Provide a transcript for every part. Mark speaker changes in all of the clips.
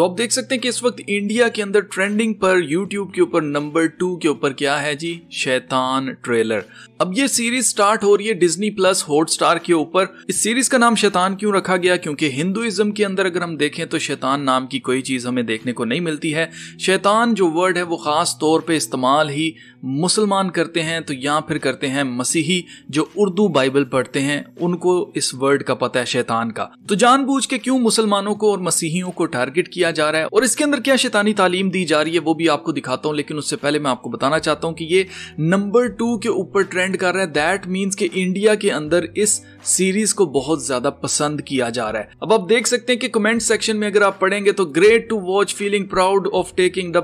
Speaker 1: तो आप देख सकते हैं कि इस वक्त इंडिया के अंदर ट्रेंडिंग पर यूट्यूब के ऊपर नंबर टू के ऊपर क्या है जी शैतान ट्रेलर अब ये सीरीज स्टार्ट हो रही है डिज्नी प्लस हॉटस्टार के ऊपर इस सीरीज का नाम शैतान क्यों रखा गया क्योंकि हिंदुइज्म के अंदर अगर हम देखें तो शैतान नाम की कोई चीज हमें देखने को नहीं मिलती है शैतान जो वर्ड है वो खास तौर पर इस्तेमाल ही मुसलमान करते हैं तो या फिर करते हैं मसीही जो उर्दू बाइबल पढ़ते हैं उनको इस वर्ड का पता है शैतान का तो जानबूझ के क्यों मुसलमानों को और मसीहियों को टारगेट किया किया जा रहा है और इसके अंदर क्या शैतानी तालीम दी जा रही है वो भी आपको दिखाता हूँ लेकिन उससे पहले मैं आपको बताना चाहता हूँ कि ये नंबर टू के ऊपर ट्रेंड कर रहा है दैट मीन्स कि इंडिया के अंदर इस सीरीज को बहुत ज्यादा पसंद किया जा रहा है अब आप देख सकते हैं कि कमेंट सेक्शन में अगर आप पढ़ेंगे तो great to watch feeling proud of taking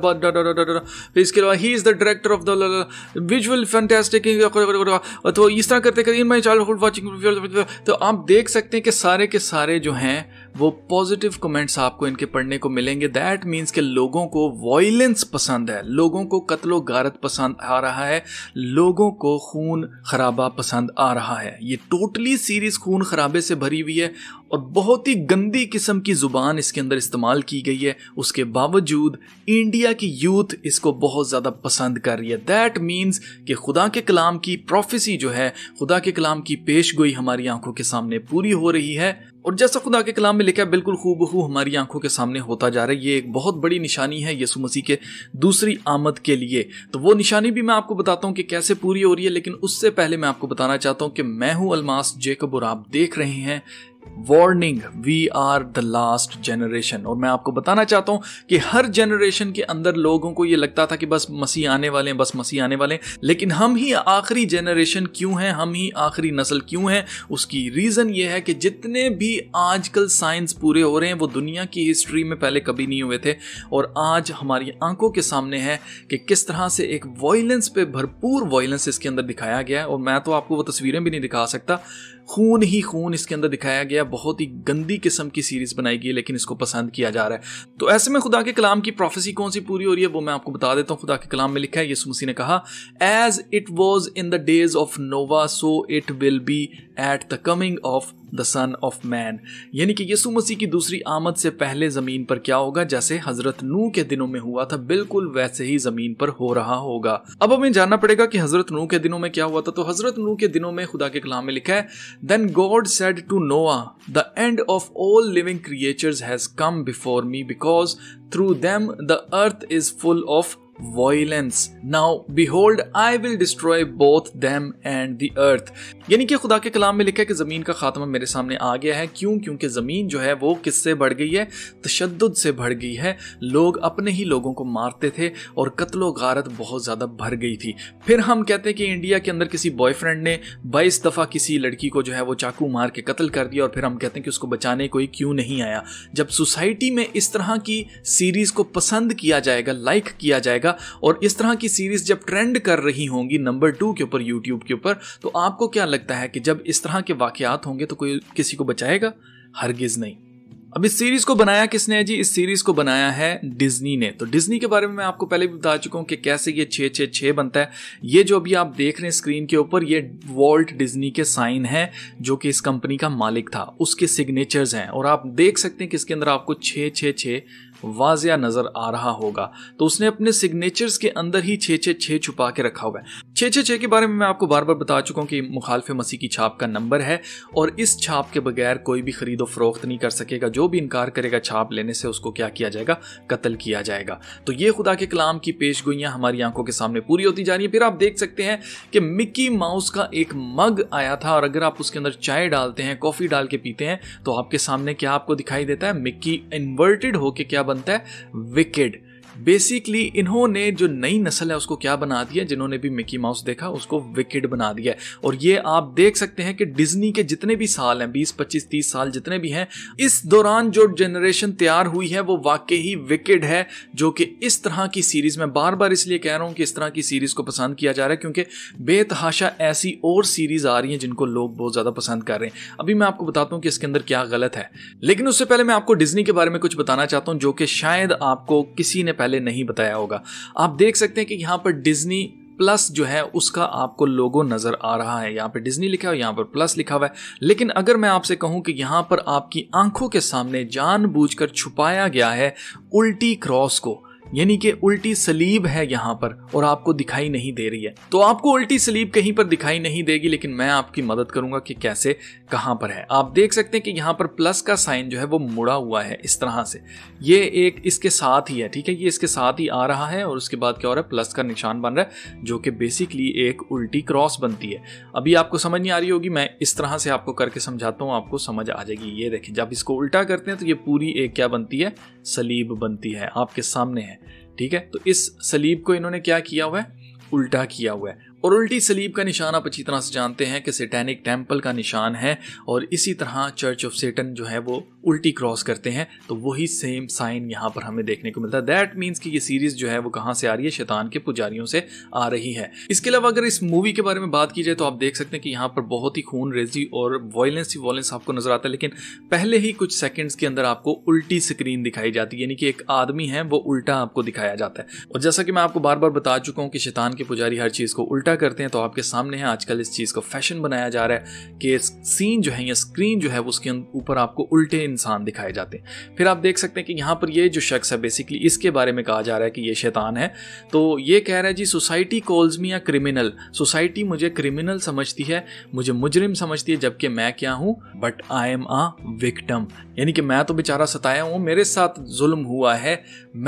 Speaker 1: इसके अलावा he is the director of the visual fantastic तो इस तरह करते इन माई चाइल्ड वाचिंग तो आप देख सकते हैं कि सारे के सारे जो हैं वो पॉजिटिव कमेंट्स आपको इनके पढ़ने को मिलेंगे दैट मीन्स के लोगों को वॉयलेंस पसंद है लोगों को कत्लो गारत पसंद आ रहा है लोगों को खून खराबा पसंद आ रहा है ये टोटली सीरीज खून खराबे से भरी हुई है और बहुत ही गंदी किस्म की ज़ुबान इसके अंदर इस्तेमाल की गई है उसके बावजूद इंडिया की यूथ इसको बहुत ज़्यादा पसंद कर रही है दैट मीन्स कि खुदा के कलाम की प्रोफेसी जो है खुदा के कलाम की पेश गोई हमारी आंखों के सामने पूरी हो रही है और जैसा खुदा के कलाम में लिखा है बिल्कुल खूब हु हमारी आंखों के सामने होता जा रहा है ये एक बहुत बड़ी निशानी है यसु मसीह के दूसरी आमद के लिए तो वो निशानी भी मैं आपको बताता हूँ कि कैसे पूरी हो रही है लेकिन उससे पहले मैं आपको बताना चाहता हूँ कि मैं हूँ अलमास जेकब और आप देख रहे हैं warning we are the last generation और मैं आपको बताना चाहता हूं कि हर जनरेशन के अंदर लोगों को यह लगता था कि बस मसीह आने वाले हैं बस मसीह आने वाले हैं लेकिन हम ही आखिरी जनरेशन क्यों हैं हम ही आखिरी नस्ल क्यों हैं उसकी रीज़न यह है कि जितने भी आजकल साइंस पूरे हो रहे हैं वो दुनिया की हिस्ट्री में पहले कभी नहीं हुए थे और आज हमारी आंखों के सामने है कि किस तरह से एक वॉयलेंस पे भरपूर वॉयलेंस इसके अंदर दिखाया गया है और मैं तो आपको वो तस्वीरें भी नहीं दिखा सकता खून ही खून इसके अंदर दिखाया गया बहुत ही गंदी किस्म की सीरीज बनाई गई लेकिन इसको पसंद किया जा रहा है तो ऐसे में खुदा के कलाम की प्रोफेसी कौन सी पूरी हो रही है वो मैं आपको बता देता हूँ खुदा के कलाम में लिखा है यीशु मसीह ने कहा as it was in the days of Noah so it will be at the coming of the son of man यानी कि यीशु मसीह की दूसरी आमद से पहले ज़मीन पर क्या होगा जैसे हज़रत नू के दिनों में हुआ था बिल्कुल वैसे ही ज़मीन पर हो रहा होगा अब हमें जानना पड़ेगा कि हज़रत नू के दिनों में क्या हुआ था तो हज़रत नू के दिनों में खुदा के कलाम में लिखा है then God said to Noah the end of all living creatures has come before me because through them the earth is full of violence now behold I will destroy both them and the earth यानी कि खुदा के कलाम में लिखा है कि ज़मीन का खात्मा मेरे सामने आ गया है क्यों क्योंकि ज़मीन जो है वो किससे बढ़ गई है तशद से बढ़ गई है लोग अपने ही लोगों को मारते थे और कत्लो गारत बहुत ज़्यादा भर गई थी फिर हम कहते हैं कि इंडिया के अंदर किसी बॉयफ्रेंड ने बाईस दफ़ा किसी लड़की को जो है वो चाकू मार के कत्ल कर दिया और फिर हम कहते हैं कि उसको बचाने कोई क्यों नहीं आया जब सोसाइटी में इस तरह की सीरीज़ को पसंद किया जाएगा लाइक किया जाएगा जाएगा और इस तरह की सीरीज जब ट्रेंड कर रही होंगी नंबर टू के ऊपर यूट्यूब के ऊपर तो आपको क्या लगता है कि जब इस तरह के वाकयात होंगे तो कोई किसी को बचाएगा हरगिज नहीं अब इस सीरीज को बनाया किसने है जी इस सीरीज को बनाया है डिज्नी ने तो डिज्नी के बारे में मैं आपको पहले भी बता चुका हूं कि कैसे ये छे छे छे बनता है ये जो अभी आप देख रहे हैं स्क्रीन के ऊपर ये वॉल्ट डिज्नी के साइन है जो कि इस कंपनी का मालिक था उसके सिग्नेचर्स हैं और आप देख सकते हैं कि इसके अंदर आपको छे छे, छे वाजिया नजर आ रहा होगा तो उसने अपने सिग्नेचर्स के अंदर ही छः छे छे छुपा के रखा हुआ है छे छे छे के बारे में मैं आपको बार बार बता चुका हूँ कि मुखालफ मसीह की छाप का नंबर है और इस छाप के बगैर कोई भी खरीदो फरोख्त नहीं कर सकेगा जो भी इनकार करेगा छाप लेने से उसको क्या किया जाएगा कत्ल किया जाएगा तो ये खुदा के कलाम की पेश हमारी आंखों के सामने पूरी होती जा रही है फिर आप देख सकते हैं कि मिक्की माउस का एक मग आया था और अगर आप उसके अंदर चाय डालते हैं कॉफ़ी डाल के पीते हैं तो आपके सामने क्या आपको दिखाई देता है मिक्की इन्वर्टेड होके क्या बनता है विकेड बेसिकली इन्होंने जो नई नस्ल है उसको क्या बना दिया जिन्होंने भी मिकी माउस देखा उसको विकेड बना दिया है और ये आप देख सकते हैं कि डिज्नी के जितने भी साल हैं बीस पच्चीस तीस साल जितने भी हैं इस दौरान जो जनरेशन तैयार हुई है वो वाकई ही विकेड है जो कि इस तरह की सीरीज में बार बार इसलिए कह रहा हूँ कि इस तरह की सीरीज को पसंद किया जा रहा है क्योंकि बेतहाशा ऐसी और सीरीज आ रही है जिनको लोग बहुत ज्यादा पसंद कर रहे हैं अभी मैं आपको बताता हूँ कि इसके अंदर क्या गलत है लेकिन उससे पहले मैं आपको डिज्नी के बारे में कुछ बताना चाहता हूँ जो कि शायद आपको किसी ने पहले पहले नहीं बताया होगा आप देख सकते हैं कि यहाँ पर डिज्नी प्लस जो है उसका आपको लोगो नज़र आ रहा है यहाँ पे डिज्नी लिखा है यहाँ पर प्लस लिखा हुआ है लेकिन अगर मैं आपसे कहूँ कि यहाँ पर आपकी आंखों के सामने जानबूझकर छुपाया गया है उल्टी क्रॉस को यानी कि उल्टी सलीब है यहाँ पर और आपको दिखाई नहीं दे रही है तो आपको उल्टी सलीब कहीं पर दिखाई नहीं देगी लेकिन मैं आपकी मदद करूंगा कि कैसे कहाँ पर है आप देख सकते हैं कि यहाँ पर प्लस का साइन जो है वो मुड़ा हुआ है इस तरह से ये एक इसके साथ ही है ठीक है ये इसके साथ ही आ रहा है और उसके बाद क्या हो रहा है प्लस का निशान बन रहा है जो कि बेसिकली एक उल्टी क्रॉस बनती है अभी आपको समझ नहीं आ रही होगी मैं इस तरह से आपको करके समझाता हूँ आपको समझ आ जाएगी ये देखें जब इसको उल्टा करते हैं तो ये पूरी एक क्या बनती है सलीब बनती है आपके सामने है ठीक है तो इस सलीब को इन्होंने क्या किया हुआ है उल्टा किया हुआ है और उल्टी सलीब का निशान आप अच्छी तरह से जानते हैं कि सेटेनिक टेम्पल का निशान है और इसी तरह चर्च ऑफ सेटन जो है वो उल्टी क्रॉस करते हैं तो वही सेम साइन यहाँ पर हमें देखने को मिलता है दैट मीन्स कि ये सीरीज जो है वो कहाँ से आ रही है शैतान के पुजारियों से आ रही है इसके अलावा अगर इस मूवी के बारे में बात की जाए तो आप देख सकते हैं कि यहाँ पर बहुत ही खून रेजी और वॉयलेंस ही वॉयलेंस आपको नजर आता है लेकिन पहले ही कुछ सेकेंड्स के अंदर आपको उल्टी स्क्रीन दिखाई जाती है यानी कि एक आदमी है वो उल्टा आपको दिखाया जाता है और जैसा कि मैं आपको बार बार बता चुका हूँ कि शैतान के पुजारी हर चीज़ को उल्टा करते हैं तो आपके सामने है आजकल इस चीज़ को फैशन बनाया जा रहा है कि सीन जो है या स्क्रीन जो है उसके ऊपर आपको उल्टे इंसान दिखाए जाते हैं फिर आप देख सकते हैं कि यहाँ पर ये जो शख्स है बेसिकली इसके बारे में कहा जा रहा है कि ये शैतान है तो ये कह रहा है जी सोसाइटी कॉल्स मी या क्रिमिनल सोसाइटी मुझे क्रिमिनल समझती है मुझे मुजरिम समझती है जबकि मैं क्या हूँ but I am a victim यानी कि मैं तो बेचारा सताया हूँ मेरे साथ जुल्म हुआ है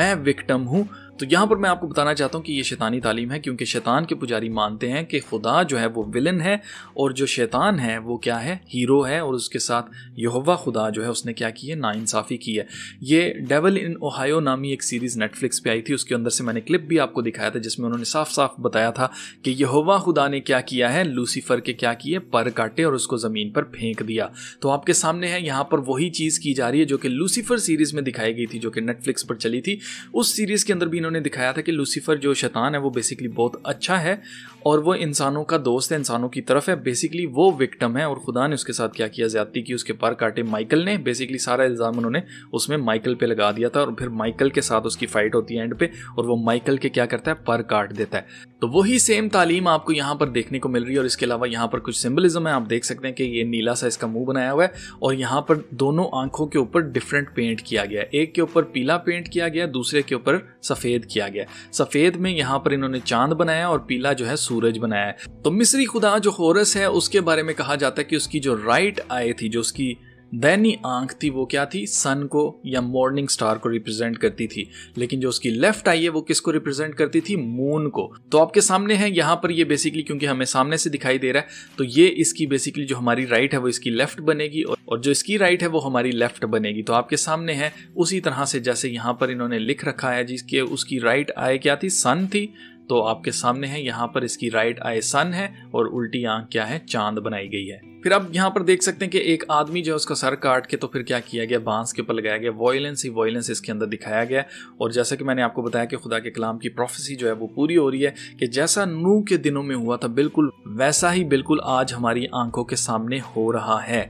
Speaker 1: मैं विक्टम हूँ तो यहाँ पर मैं आपको बताना चाहता हूँ कि ये शैतानी तालीम है क्योंकि शैतान के पुजारी मानते हैं कि खुदा जो है वो विलन है और जो शैतान है वो क्या है हीरो है और उसके साथ यहोवा खुदा जो है उसने क्या की है नाइंसाफ़ी की है ये डेवल इन ओहायो नामी एक सीरीज़ नेटफ्लिक्स पे आई थी उसके अंदर से मैंने क्लिप भी आपको दिखाया था जिसमें उन्होंने साफ साफ बताया था कि यहोवा खुदा ने क्या किया है लूसीफर के क्या किए पर काटे और उसको ज़मीन पर फेंक दिया तो आपके सामने है यहाँ पर वही चीज़ की जा रही है जो कि लूसीफर सीरीज़ में दिखाई गई थी जो कि नेटफ्लिक्स पर चली थी उस सीरीज़ के अंदर भी इन्होंने दिखाया था कि लूसीफर जो शैतान है वो बेसिकली बहुत अच्छा है और वो इंसानों का दोस्त है इंसानों की तरफ है बेसिकली वो विक्टम है और खुदा ने उसके साथ क्या किया ज्यादा की उसके पर काटे माइकल ने बेसिकली सारा इल्ज़ाम उन्होंने उसमें माइकल पे लगा दिया था और फिर माइकल के साथ उसकी फाइट होती है एंड पे और वो माइकल के क्या करता है पर काट देता है तो वही सेम तालीम आपको यहाँ पर देखने को मिल रही है और इसके अलावा यहाँ पर कुछ सिम्बलिज्म है आप देख सकते हैं कि ये नीला सा इसका मुंह बनाया हुआ है और यहाँ पर दोनों आंखों के ऊपर डिफरेंट पेंट किया गया है एक के ऊपर पीला पेंट किया गया दूसरे के ऊपर सफ़ेद सफ़ेद किया गया सफ़ेद में यहाँ पर इन्होंने चांद बनाया और पीला जो है सूरज बनाया तो मिस्री खुदा जो होरस है उसके बारे में कहा जाता है कि उसकी जो राइट आई थी जो उसकी दैनी आंख थी वो क्या थी सन को या मॉर्निंग स्टार को रिप्रेजेंट करती थी लेकिन जो उसकी लेफ्ट आई है वो किसको रिप्रेजेंट करती थी मून को तो आपके सामने है यहां पर ये बेसिकली क्योंकि हमें सामने से दिखाई दे रहा है तो ये इसकी बेसिकली जो हमारी राइट है वो इसकी लेफ्ट बनेगी और जो इसकी राइट है वो हमारी लेफ्ट बनेगी तो आपके सामने है उसी तरह से जैसे यहाँ पर इन्होंने लिख रखा है जिसके उसकी राइट आई क्या थी सन थी तो आपके सामने है यहाँ पर इसकी राइट आई सन है और उल्टी आंख क्या है चांद बनाई गई है फिर आप यहाँ पर देख सकते हैं कि एक आदमी जो है उसका सर काट के तो फिर क्या किया गया बांस के ऊपर लगाया गया वॉयलेंस ही वॉयलेंस इसके अंदर दिखाया गया और जैसा कि मैंने आपको बताया कि खुदा के कलाम की प्रोफेसी जो है वो पूरी हो रही है कि जैसा नू के दिनों में हुआ था बिल्कुल वैसा ही बिल्कुल आज हमारी आंखों के सामने हो रहा है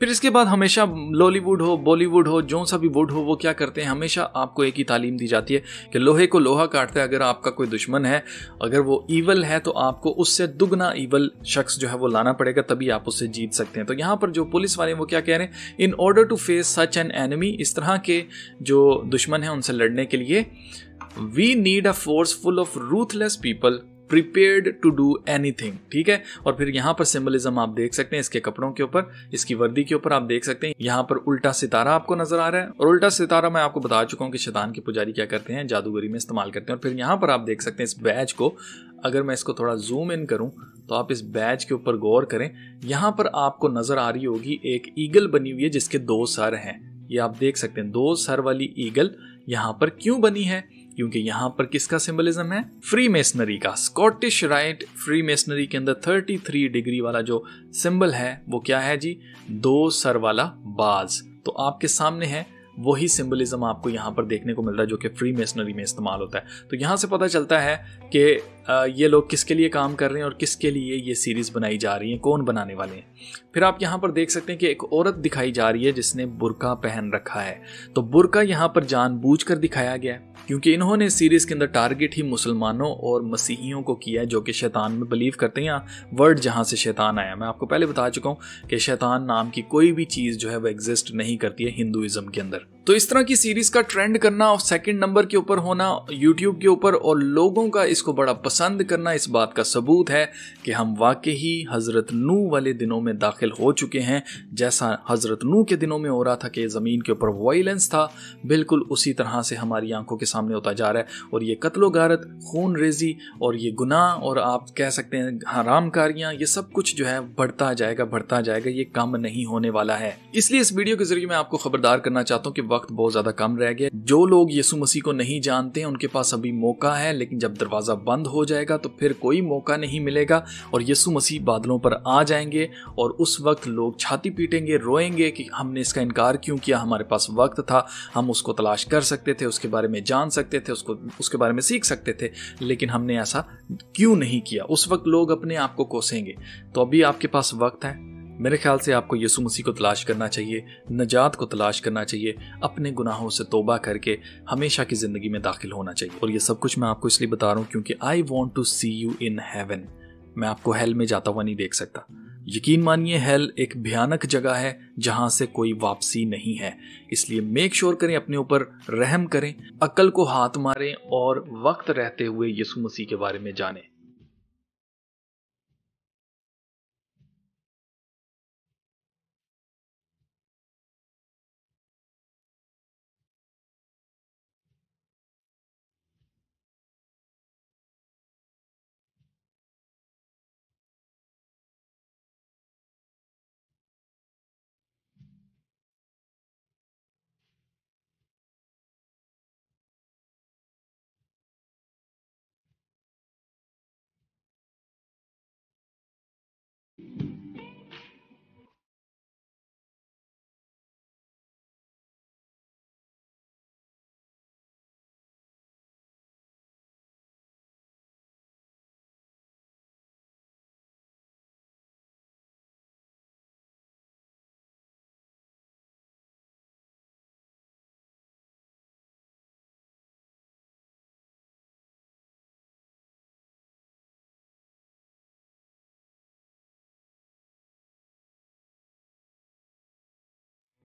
Speaker 1: फिर इसके बाद हमेशा लॉलीवुड हो बॉलीवुड हो जो सा भी वुड हो वो क्या करते हैं हमेशा आपको एक ही तालीम दी जाती है कि लोहे को लोहा काटते हैं अगर आपका कोई दुश्मन है अगर वो ईवल है तो आपको उससे दुगना ईवल शख्स जो है वो लाना पड़ेगा तभी आप उससे जीत सकते हैं तो यहाँ पर जो पुलिस वाले वो क्या कह रहे हैं in order to face such an enemy इस तरह के जो दुश्मन है उनसे लड़ने के लिए we need a force full of ruthless people prepared to do anything ठीक है और फिर यहाँ पर सिंबलिज्म आप देख सकते हैं इसके कपड़ों के ऊपर इसकी वर्दी के ऊपर आप देख सकते हैं यहाँ पर उल्टा सितारा आपको नजर आ रहा है और उल्टा सितारा मैं आपको बता चुका हूँ कि शैतान के पुजारी क्या करते हैं जादूगरी में इस्तेमाल करते हैं और फिर यहाँ पर आप देख सकते हैं इस बैच को अगर मैं इसको थोड़ा जूम इन करूं तो आप इस बैच के ऊपर गौर करें यहाँ पर आपको नजर आ रही होगी एक ईगल बनी हुई है जिसके दो सर हैं ये आप देख सकते हैं दो सर वाली ईगल यहाँ पर क्यों बनी है क्योंकि यहाँ पर किसका सिंबलिज्म है फ्री मेसनरी का स्कॉटिश राइट फ्री मेसनरी के अंदर 33 डिग्री वाला जो सिंबल है वो क्या है जी दो सर वाला बाज तो आपके सामने है वही सिंबलिज्म आपको यहाँ पर देखने को मिल रहा है जो कि फ्री मेसनरी में इस्तेमाल होता है तो यहाँ से पता चलता है कि ये लोग किसके लिए काम कर रहे हैं और किसके लिए ये सीरीज़ बनाई जा रही है कौन बनाने वाले हैं फिर आप यहाँ पर देख सकते हैं कि एक औरत दिखाई जा रही है जिसने बुरका पहन रखा है तो बुरका यहाँ पर जानबूझ कर दिखाया गया है क्योंकि इन्होंने सीरीज़ के अंदर टारगेट ही मुसलमानों और मसीहियों को किया है जो कि शैतान में बिलीव करते हैं या वर्ड जहाँ से शैतान आया मैं आपको पहले बता चुका हूँ कि शैतान नाम की कोई भी चीज़ जो है वह एग्जिस्ट नहीं करती है हिंदुज़म के अंदर तो इस तरह की सीरीज का ट्रेंड करना और सेकंड नंबर के ऊपर होना यूट्यूब के ऊपर और लोगों का इसको बड़ा पसंद करना इस बात का सबूत है कि हम वाकई ही हज़रत नू वाले दिनों में दाखिल हो चुके हैं जैसा हज़रत नू के दिनों में हो रहा था कि ज़मीन के ऊपर वायलेंस था बिल्कुल उसी तरह से हमारी आंखों के सामने होता जा रहा है और ये कत्लो गारत खून रेजी और ये गुनाह और आप कह सकते हैं हराम हाँ, कारियाँ ये सब कुछ जो है बढ़ता जाएगा बढ़ता जाएगा ये कम नहीं होने वाला है इसलिए इस वीडियो के जरिए मैं आपको खबरदार करना चाहता हूँ कि वक्त बहुत ज्यादा कम रह गया जो लोग यीशु मसीह को नहीं जानते उनके पास अभी मौका है लेकिन जब दरवाज़ा बंद हो जाएगा तो फिर कोई मौका नहीं मिलेगा और यीशु मसीह बादलों पर आ जाएंगे और उस वक्त लोग छाती पीटेंगे रोएंगे कि हमने इसका इनकार क्यों किया हमारे पास वक्त था हम उसको तलाश कर सकते थे उसके बारे में जान सकते थे उसको उसके बारे में सीख सकते थे लेकिन हमने ऐसा क्यों नहीं किया उस वक्त लोग अपने आप को कोसेंगे तो अभी आपके पास वक्त है मेरे ख्याल से आपको यसु मसीह को तलाश करना चाहिए नजात को तलाश करना चाहिए अपने गुनाहों से तोबा करके हमेशा की ज़िंदगी में दाखिल होना चाहिए और ये सब कुछ मैं आपको इसलिए बता रहा हूँ क्योंकि I want to see you in heaven मैं आपको हेल में जाता हुआ नहीं देख सकता यकीन मानिए हेल एक भयानक जगह है जहां से कोई वापसी नहीं है इसलिए मेक श्योर sure करें अपने ऊपर रहम करें अक़ल को हाथ मारें और वक्त रहते हुए यीशु मसीह के बारे में जानें